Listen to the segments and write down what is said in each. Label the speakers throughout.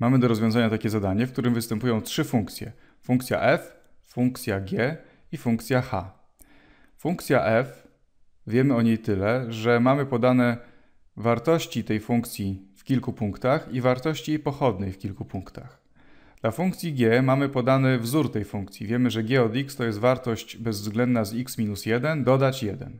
Speaker 1: Mamy do rozwiązania takie zadanie, w którym występują trzy funkcje. Funkcja f, funkcja g i funkcja h. Funkcja f, wiemy o niej tyle, że mamy podane wartości tej funkcji w kilku punktach i wartości jej pochodnej w kilku punktach. Dla funkcji g mamy podany wzór tej funkcji. Wiemy, że g od x to jest wartość bezwzględna z x minus 1 dodać 1.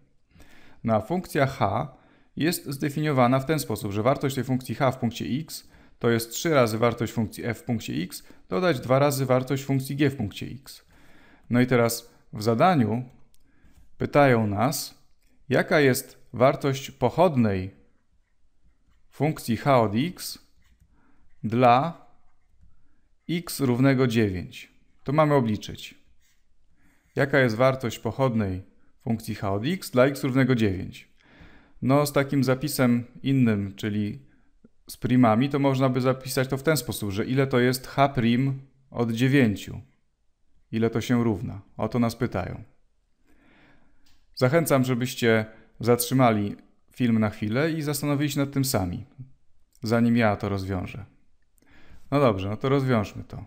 Speaker 1: No a funkcja h jest zdefiniowana w ten sposób, że wartość tej funkcji h w punkcie x to jest 3 razy wartość funkcji f w punkcie x, dodać 2 razy wartość funkcji g w punkcie x. No i teraz w zadaniu pytają nas, jaka jest wartość pochodnej funkcji h od x dla x równego 9. To mamy obliczyć. Jaka jest wartość pochodnej funkcji h od x dla x równego 9? No z takim zapisem innym, czyli z primami, to można by zapisać to w ten sposób, że ile to jest h od 9? Ile to się równa? O to nas pytają. Zachęcam, żebyście zatrzymali film na chwilę i zastanowili się nad tym sami, zanim ja to rozwiążę. No dobrze, no to rozwiążmy to.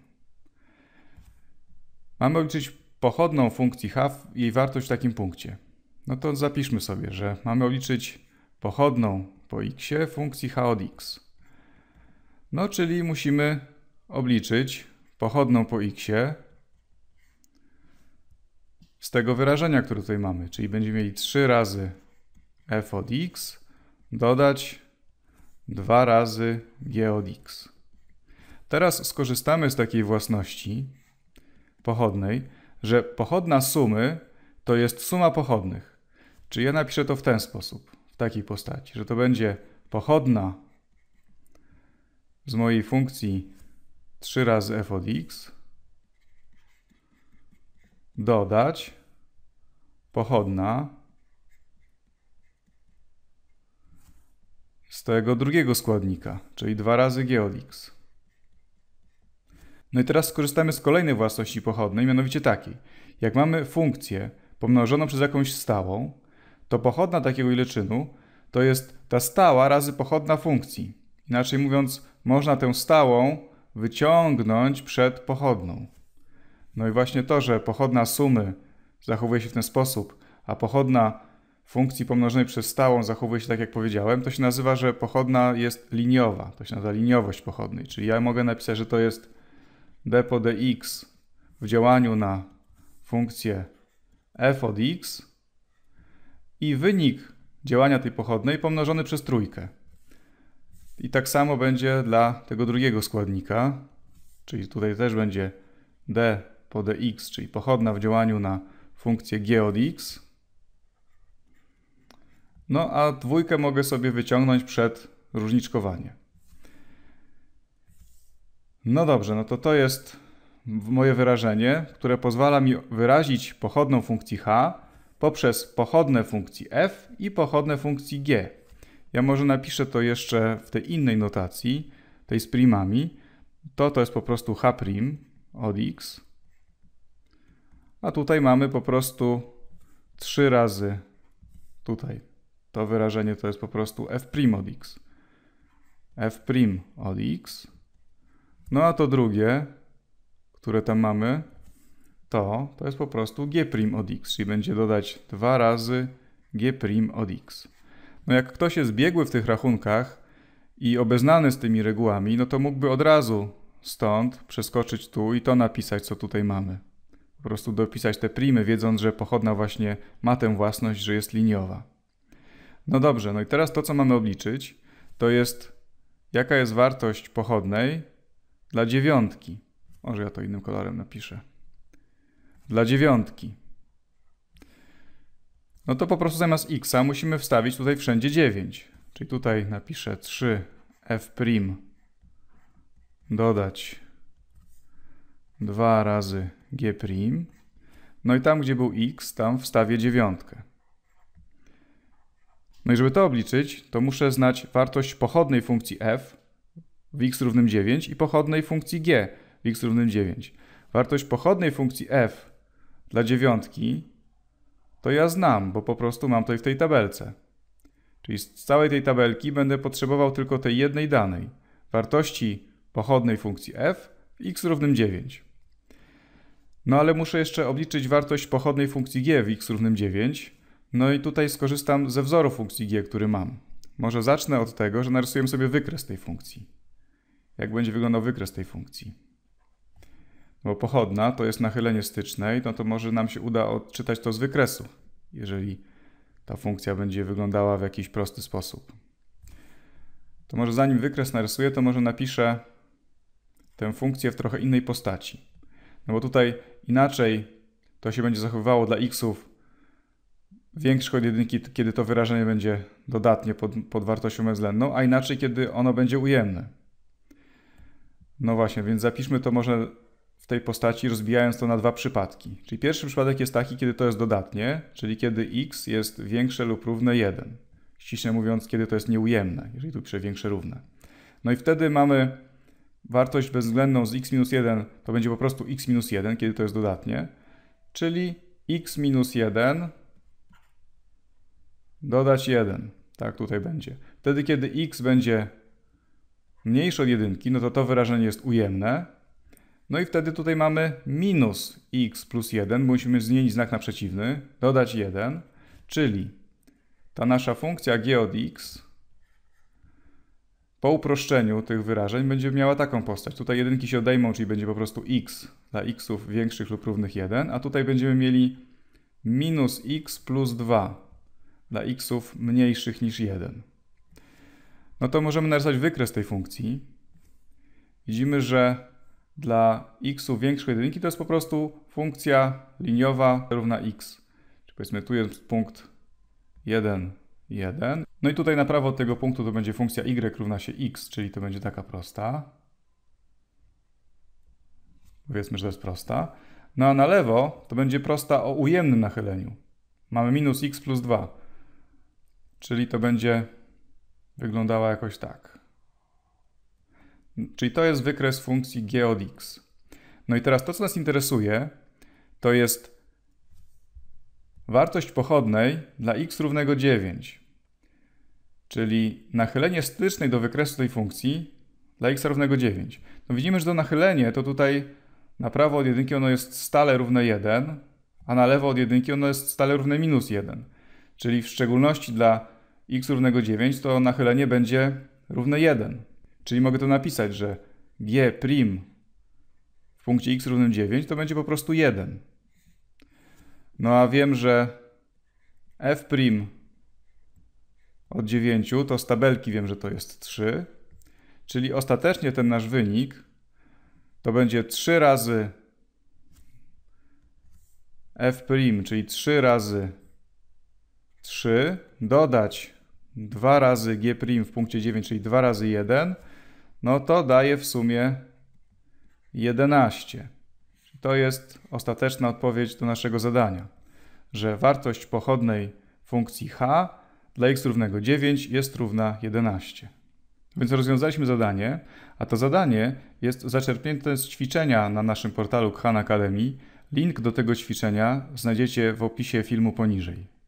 Speaker 1: Mamy obliczyć pochodną funkcji h, jej wartość w takim punkcie. No to zapiszmy sobie, że mamy obliczyć pochodną po x funkcji h od x. No, czyli musimy obliczyć pochodną po x z tego wyrażenia, które tutaj mamy. Czyli będziemy mieli 3 razy f od x dodać 2 razy g od x. Teraz skorzystamy z takiej własności pochodnej, że pochodna sumy to jest suma pochodnych. Czyli ja napiszę to w ten sposób, w takiej postaci, że to będzie pochodna z mojej funkcji 3 razy f od x dodać pochodna z tego drugiego składnika, czyli 2 razy g od x. No i teraz skorzystamy z kolejnej własności pochodnej, mianowicie takiej. Jak mamy funkcję pomnożoną przez jakąś stałą, to pochodna takiego iloczynu to jest ta stała razy pochodna funkcji. Inaczej mówiąc, można tę stałą wyciągnąć przed pochodną. No i właśnie to, że pochodna sumy zachowuje się w ten sposób, a pochodna funkcji pomnożonej przez stałą zachowuje się tak, jak powiedziałem, to się nazywa, że pochodna jest liniowa. To się nazywa liniowość pochodnej. Czyli ja mogę napisać, że to jest d po dx w działaniu na funkcję f od x i wynik działania tej pochodnej pomnożony przez trójkę. I tak samo będzie dla tego drugiego składnika, czyli tutaj też będzie d po dx, czyli pochodna w działaniu na funkcję g od x. No a dwójkę mogę sobie wyciągnąć przed różniczkowanie. No dobrze, no to to jest moje wyrażenie, które pozwala mi wyrazić pochodną funkcji h poprzez pochodne funkcji f i pochodne funkcji g. Ja może napiszę to jeszcze w tej innej notacji, tej z primami. To to jest po prostu h prim od x. A tutaj mamy po prostu 3 razy tutaj. To wyrażenie to jest po prostu f prim od x. f prim od x. No a to drugie, które tam mamy, to, to jest po prostu g' od x, czyli będzie dodać 2 razy g' od x. No jak ktoś jest biegły w tych rachunkach i obeznany z tymi regułami, no to mógłby od razu stąd przeskoczyć tu i to napisać, co tutaj mamy. Po prostu dopisać te primy, wiedząc, że pochodna właśnie ma tę własność, że jest liniowa. No dobrze, no i teraz to, co mamy obliczyć, to jest jaka jest wartość pochodnej dla dziewiątki. Może ja to innym kolorem napiszę. Dla dziewiątki no to po prostu zamiast x musimy wstawić tutaj wszędzie 9. Czyli tutaj napiszę 3 f' dodać 2 razy g'. No i tam, gdzie był x, tam wstawię dziewiątkę. No i żeby to obliczyć, to muszę znać wartość pochodnej funkcji f w x równym 9 i pochodnej funkcji g w x równym 9. Wartość pochodnej funkcji f dla dziewiątki to ja znam, bo po prostu mam to w tej tabelce. Czyli z całej tej tabelki będę potrzebował tylko tej jednej danej, wartości pochodnej funkcji f w x równym 9. No ale muszę jeszcze obliczyć wartość pochodnej funkcji g w x równym 9. No i tutaj skorzystam ze wzoru funkcji g, który mam. Może zacznę od tego, że narysuję sobie wykres tej funkcji. Jak będzie wyglądał wykres tej funkcji bo pochodna to jest nachylenie stycznej, no to może nam się uda odczytać to z wykresu, jeżeli ta funkcja będzie wyglądała w jakiś prosty sposób. To może zanim wykres narysuję, to może napiszę tę funkcję w trochę innej postaci. No bo tutaj inaczej to się będzie zachowywało dla xów większych od jedynki, kiedy to wyrażenie będzie dodatnie pod, pod wartością bezwzględną, a inaczej, kiedy ono będzie ujemne. No właśnie, więc zapiszmy to może w tej postaci, rozbijając to na dwa przypadki. Czyli pierwszy przypadek jest taki, kiedy to jest dodatnie, czyli kiedy x jest większe lub równe 1. Ściśle mówiąc, kiedy to jest nieujemne, jeżeli tu piszę większe równe. No i wtedy mamy wartość bezwzględną z x minus 1, to będzie po prostu x minus 1, kiedy to jest dodatnie, czyli x minus 1 dodać 1. Tak tutaj będzie. Wtedy, kiedy x będzie mniejsze od jedynki, no to to wyrażenie jest ujemne, no i wtedy tutaj mamy minus x plus 1, musimy zmienić znak na przeciwny, dodać 1, czyli ta nasza funkcja g od x po uproszczeniu tych wyrażeń będzie miała taką postać. Tutaj jedynki się odejmą, czyli będzie po prostu x dla xów większych lub równych 1, a tutaj będziemy mieli minus x plus 2 dla xów mniejszych niż 1. No to możemy narysować wykres tej funkcji. Widzimy, że dla x większych jedynki to jest po prostu funkcja liniowa równa x. Czyli powiedzmy tu jest punkt 1, 1. No i tutaj na prawo od tego punktu to będzie funkcja y równa się x, czyli to będzie taka prosta. Powiedzmy, że to jest prosta. No a na lewo to będzie prosta o ujemnym nachyleniu. Mamy minus x plus 2. Czyli to będzie wyglądała jakoś tak. Czyli to jest wykres funkcji g od x. No i teraz to, co nas interesuje, to jest wartość pochodnej dla x równego 9. Czyli nachylenie stycznej do wykresu tej funkcji dla x równego 9. No widzimy, że to nachylenie to tutaj na prawo od jedynki ono jest stale równe 1, a na lewo od jedynki ono jest stale równe minus 1. Czyli w szczególności dla x równego 9 to nachylenie będzie równe 1. Czyli mogę to napisać, że g prim w punkcie x równym 9 to będzie po prostu 1. No a wiem, że f prim od 9 to z tabelki wiem, że to jest 3. Czyli ostatecznie ten nasz wynik to będzie 3 razy f prim, czyli 3 razy 3 dodać 2 razy g prim w punkcie 9, czyli 2 razy 1 no to daje w sumie 11. To jest ostateczna odpowiedź do naszego zadania, że wartość pochodnej funkcji h dla x równego 9 jest równa 11. Więc rozwiązaliśmy zadanie, a to zadanie jest zaczerpnięte z ćwiczenia na naszym portalu Khan Academy. Link do tego ćwiczenia znajdziecie w opisie filmu poniżej.